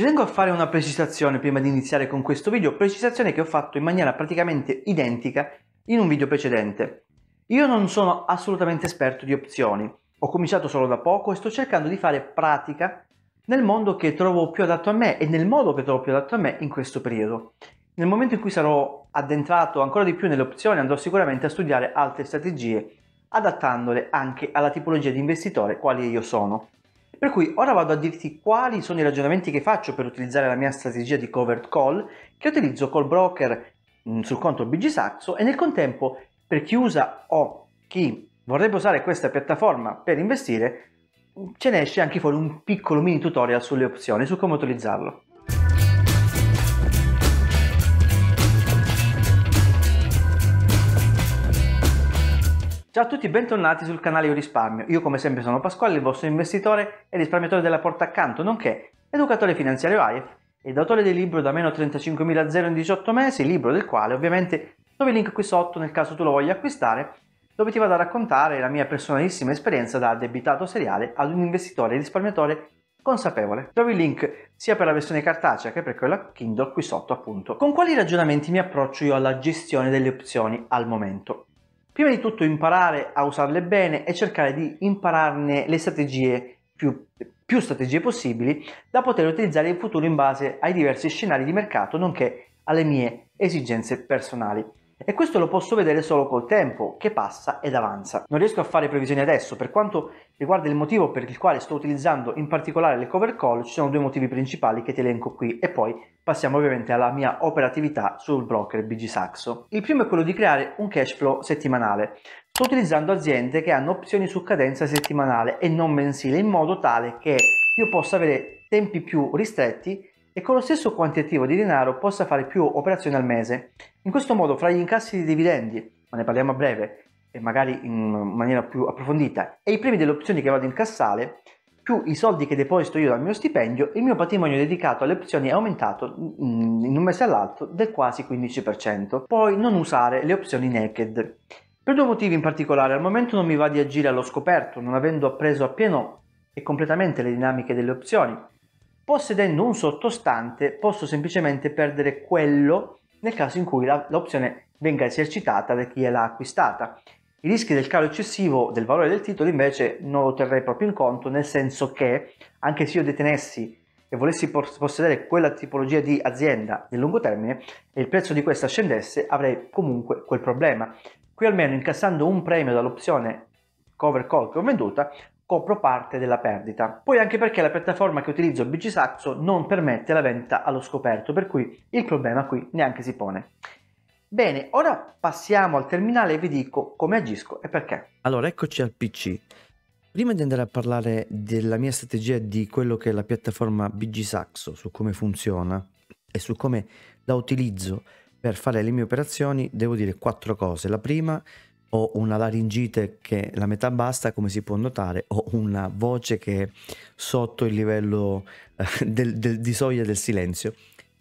Ci tengo a fare una precisazione prima di iniziare con questo video, precisazione che ho fatto in maniera praticamente identica in un video precedente. Io non sono assolutamente esperto di opzioni, ho cominciato solo da poco e sto cercando di fare pratica nel mondo che trovo più adatto a me e nel modo che trovo più adatto a me in questo periodo. Nel momento in cui sarò addentrato ancora di più nelle opzioni andrò sicuramente a studiare altre strategie adattandole anche alla tipologia di investitore quali io sono. Per cui ora vado a dirti quali sono i ragionamenti che faccio per utilizzare la mia strategia di covered call che utilizzo col broker mm, sul conto BG Saxo e nel contempo per chi usa o chi vorrebbe usare questa piattaforma per investire ce ne esce anche fuori un piccolo mini tutorial sulle opzioni, su come utilizzarlo. Ciao a tutti e bentornati sul canale Io Risparmio. Io come sempre sono Pasquale, il vostro investitore e risparmiatore della porta accanto, nonché educatore finanziario AIF ed autore del libro da meno 35.000 in 18 mesi, libro del quale ovviamente trovi il link qui sotto nel caso tu lo voglia acquistare, dove ti vado a raccontare la mia personalissima esperienza da debitato seriale ad un investitore e risparmiatore consapevole. Trovi il link sia per la versione cartacea che per quella Kindle qui sotto appunto. Con quali ragionamenti mi approccio io alla gestione delle opzioni al momento? Prima di tutto imparare a usarle bene e cercare di impararne le strategie più, più strategie possibili da poter utilizzare in futuro in base ai diversi scenari di mercato nonché alle mie esigenze personali. E questo lo posso vedere solo col tempo che passa ed avanza. Non riesco a fare previsioni adesso, per quanto riguarda il motivo per il quale sto utilizzando in particolare le cover call, ci sono due motivi principali che ti elenco qui e poi passiamo ovviamente alla mia operatività sul broker BG Saxo. Il primo è quello di creare un cash flow settimanale. Sto utilizzando aziende che hanno opzioni su cadenza settimanale e non mensile in modo tale che io possa avere tempi più ristretti e con lo stesso quantitativo di denaro possa fare più operazioni al mese in questo modo, fra gli incassi di dividendi, ma ne parliamo a breve e magari in maniera più approfondita, e i premi delle opzioni che vado a incassare, più i soldi che deposito io dal mio stipendio, il mio patrimonio dedicato alle opzioni è aumentato mm, in un mese all'altro del quasi 15%. Poi non usare le opzioni naked. Per due motivi in particolare, al momento non mi va di agire allo scoperto, non avendo appreso appieno e completamente le dinamiche delle opzioni. Possedendo un sottostante posso semplicemente perdere quello che nel caso in cui l'opzione venga esercitata da chi l'ha acquistata. I rischi del calo eccessivo del valore del titolo invece non lo terrei proprio in conto, nel senso che anche se io detenessi e volessi possedere quella tipologia di azienda nel lungo termine e il prezzo di questa scendesse, avrei comunque quel problema. Qui almeno incassando un premio dall'opzione cover call che ho venduta, copro parte della perdita. Poi anche perché la piattaforma che utilizzo BG Saxo non permette la vendita allo scoperto, per cui il problema qui neanche si pone. Bene, ora passiamo al terminale e vi dico come agisco e perché. Allora, eccoci al PC. Prima di andare a parlare della mia strategia di quello che è la piattaforma BG Saxo, su come funziona e su come la utilizzo per fare le mie operazioni, devo dire quattro cose. La prima è ho una laringite che la metà basta, come si può notare, ho una voce che è sotto il livello eh, del, del, di soglia del silenzio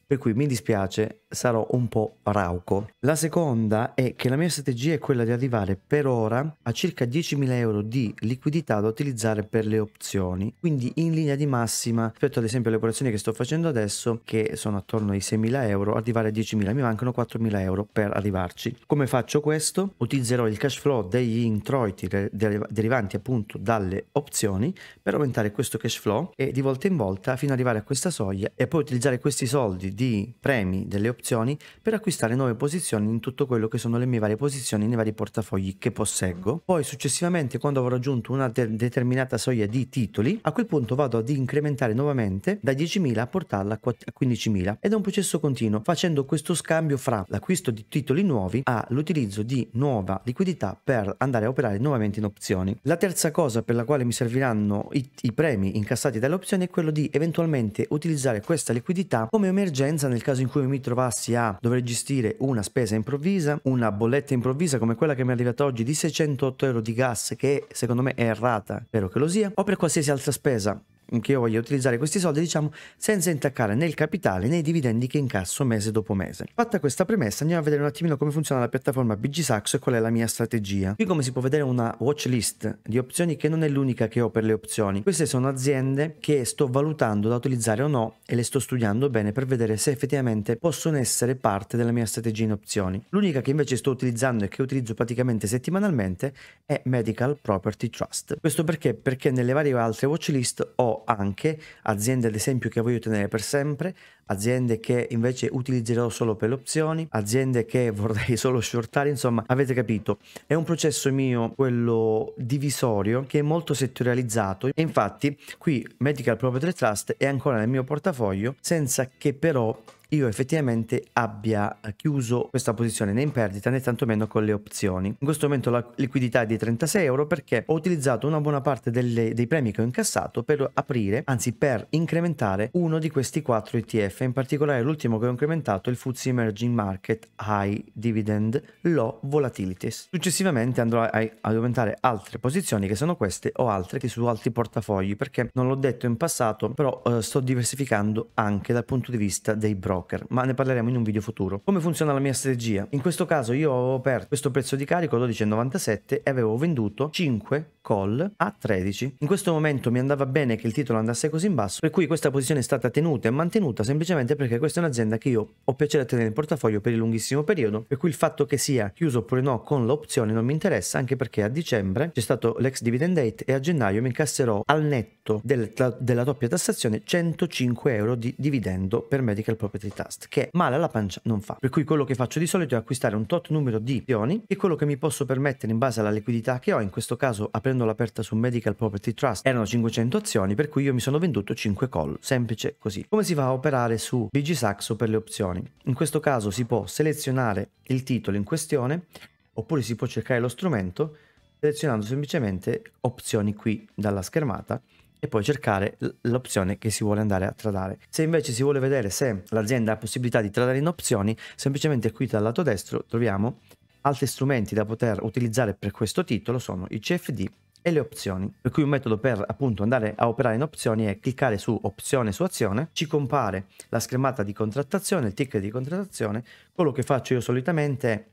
per cui mi dispiace, sarò un po' rauco. La seconda è che la mia strategia è quella di arrivare per ora a circa 10.000 euro di liquidità da utilizzare per le opzioni, quindi in linea di massima rispetto ad esempio alle operazioni che sto facendo adesso, che sono attorno ai 6.000 euro, arrivare a 10.000, mi mancano 4.000 euro per arrivarci. Come faccio questo? Utilizzerò il cash flow degli introiti derivanti appunto dalle opzioni per aumentare questo cash flow e di volta in volta fino ad arrivare a questa soglia e poi utilizzare questi soldi di premi delle opzioni per acquistare nuove posizioni in tutto quello che sono le mie varie posizioni nei vari portafogli che posseggo. Poi successivamente quando avrò raggiunto una de determinata soglia di titoli, a quel punto vado ad incrementare nuovamente da 10.000 a portarla a 15.000 ed è un processo continuo facendo questo scambio fra l'acquisto di titoli nuovi all'utilizzo di nuova liquidità per andare a operare nuovamente in opzioni. La terza cosa per la quale mi serviranno i, i premi incassati dalle opzioni è quello di eventualmente utilizzare questa liquidità come emergenza presenza nel caso in cui mi trovassi a dover gestire una spesa improvvisa, una bolletta improvvisa come quella che mi è arrivata oggi di 608 euro di gas che secondo me è errata, spero che lo sia, o per qualsiasi altra spesa che io voglia utilizzare questi soldi, diciamo, senza intaccare né il capitale né i dividendi che incasso mese dopo mese. Fatta questa premessa, andiamo a vedere un attimino come funziona la piattaforma BG Saxo e qual è la mia strategia. Qui come si può vedere una watch list di opzioni che non è l'unica che ho per le opzioni. Queste sono aziende che sto valutando da utilizzare o no e le sto studiando bene per vedere se effettivamente possono essere parte della mia strategia in opzioni. L'unica che invece sto utilizzando e che utilizzo praticamente settimanalmente è Medical Property Trust. Questo perché? Perché nelle varie altre watch list ho anche aziende ad esempio che voglio tenere per sempre, aziende che invece utilizzerò solo per le opzioni, aziende che vorrei solo shortare, insomma avete capito, è un processo mio quello divisorio che è molto settorializzato e infatti qui Medical Property Trust è ancora nel mio portafoglio senza che però io effettivamente abbia eh, chiuso questa posizione né in perdita né tantomeno con le opzioni. In questo momento la liquidità è di 36 euro perché ho utilizzato una buona parte delle, dei premi che ho incassato per aprire, anzi per incrementare uno di questi quattro ETF, in particolare l'ultimo che ho incrementato il FTSE Emerging Market High Dividend Low Volatilities. Successivamente andrò ad aumentare altre posizioni che sono queste o altre che su altri portafogli perché non l'ho detto in passato però eh, sto diversificando anche dal punto di vista dei broker Docker, ma ne parleremo in un video futuro. Come funziona la mia strategia? In questo caso io ho aperto questo prezzo di carico 12,97 e avevo venduto 5 call a 13. In questo momento mi andava bene che il titolo andasse così in basso, per cui questa posizione è stata tenuta e mantenuta semplicemente perché questa è un'azienda che io ho piacere a tenere in portafoglio per il lunghissimo periodo, per cui il fatto che sia chiuso oppure no con l'opzione non mi interessa, anche perché a dicembre c'è stato l'ex dividend date e a gennaio mi incasserò al netto del, della doppia tassazione 105 euro di dividendo per medical property di task che male alla pancia non fa. Per cui quello che faccio di solito è acquistare un tot numero di pioni e quello che mi posso permettere in base alla liquidità che ho, in questo caso aprendo l'aperta su Medical Property Trust erano 500 azioni per cui io mi sono venduto 5 call, semplice così. Come si va a operare su BG Saxo per le opzioni? In questo caso si può selezionare il titolo in questione oppure si può cercare lo strumento selezionando semplicemente opzioni qui dalla schermata e poi cercare l'opzione che si vuole andare a tradare. Se invece si vuole vedere se l'azienda ha possibilità di tradare in opzioni, semplicemente qui dal lato destro troviamo altri strumenti da poter utilizzare per questo titolo sono i CFD e le opzioni. Per cui un metodo per appunto andare a operare in opzioni è cliccare su opzione su azione, ci compare la schermata di contrattazione, il ticket di contrattazione, quello che faccio io solitamente è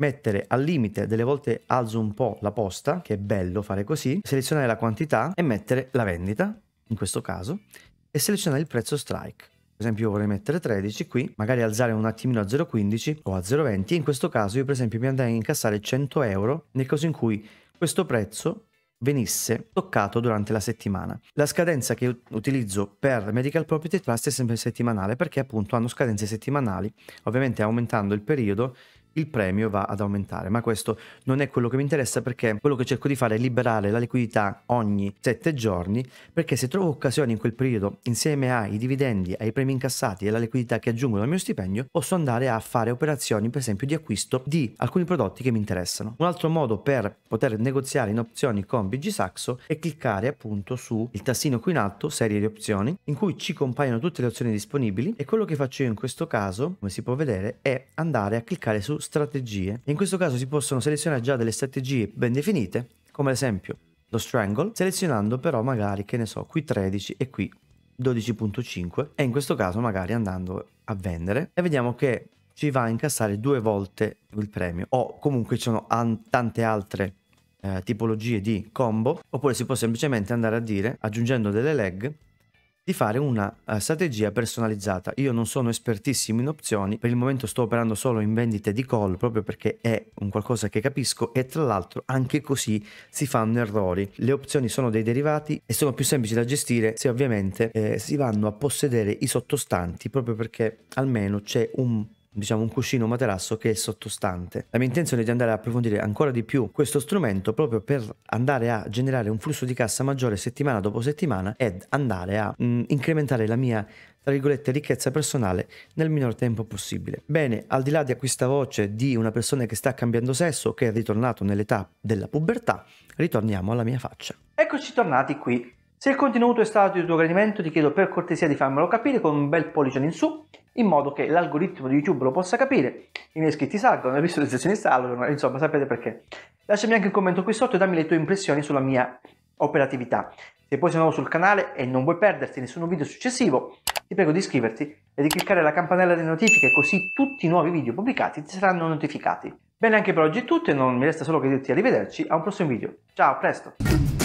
mettere al limite, delle volte alzo un po' la posta, che è bello fare così, selezionare la quantità e mettere la vendita, in questo caso, e selezionare il prezzo strike. Per esempio io vorrei mettere 13 qui, magari alzare un attimino a 0,15 o a 0,20, in questo caso io per esempio mi andrei a incassare 100 euro nel caso in cui questo prezzo venisse toccato durante la settimana. La scadenza che utilizzo per Medical Property Trust è sempre settimanale perché appunto hanno scadenze settimanali, ovviamente aumentando il periodo il premio va ad aumentare, ma questo non è quello che mi interessa perché quello che cerco di fare è liberare la liquidità ogni 7 giorni, perché se trovo occasioni in quel periodo, insieme ai dividendi, ai premi incassati e alla liquidità che aggiungo al mio stipendio, posso andare a fare operazioni, per esempio, di acquisto di alcuni prodotti che mi interessano. Un altro modo per poter negoziare in opzioni con BG Saxo è cliccare appunto sul tassino qui in alto, serie di opzioni, in cui ci compaiono tutte le opzioni disponibili e quello che faccio io in questo caso, come si può vedere, è andare a cliccare su strategie. In questo caso si possono selezionare già delle strategie ben definite, come ad esempio lo strangle, selezionando però magari, che ne so, qui 13 e qui 12.5 e in questo caso magari andando a vendere e vediamo che ci va a incassare due volte il premio o comunque ci sono tante altre eh, tipologie di combo oppure si può semplicemente andare a dire aggiungendo delle leg di fare una eh, strategia personalizzata. Io non sono espertissimo in opzioni, per il momento sto operando solo in vendite di call proprio perché è un qualcosa che capisco e tra l'altro anche così si fanno errori. Le opzioni sono dei derivati e sono più semplici da gestire se ovviamente eh, si vanno a possedere i sottostanti proprio perché almeno c'è un diciamo un cuscino, un materasso che è il sottostante. La mia intenzione è di andare a approfondire ancora di più questo strumento proprio per andare a generare un flusso di cassa maggiore settimana dopo settimana ed andare a mh, mm, incrementare la mia tra virgolette ricchezza personale nel minor tempo possibile. Bene, al di là di questa voce di una persona che sta cambiando sesso, che è ritornato nell'età della pubertà, ritorniamo alla mia faccia. Eccoci tornati qui se il contenuto è stato di tuo gradimento ti chiedo per cortesia di farmelo capire con un bel pollice in su, in modo che l'algoritmo di YouTube lo possa capire, i miei iscritti salgono, le visualizzazioni salgono, insomma sapete perché. Lasciami anche un commento qui sotto e dammi le tue impressioni sulla mia operatività. Se poi sei nuovo sul canale e non vuoi perderti nessun video successivo, ti prego di iscriverti e di cliccare la campanella delle notifiche così tutti i nuovi video pubblicati ti saranno notificati. Bene anche per oggi è tutto e non mi resta solo che dirti arrivederci a un prossimo video. Ciao, a presto!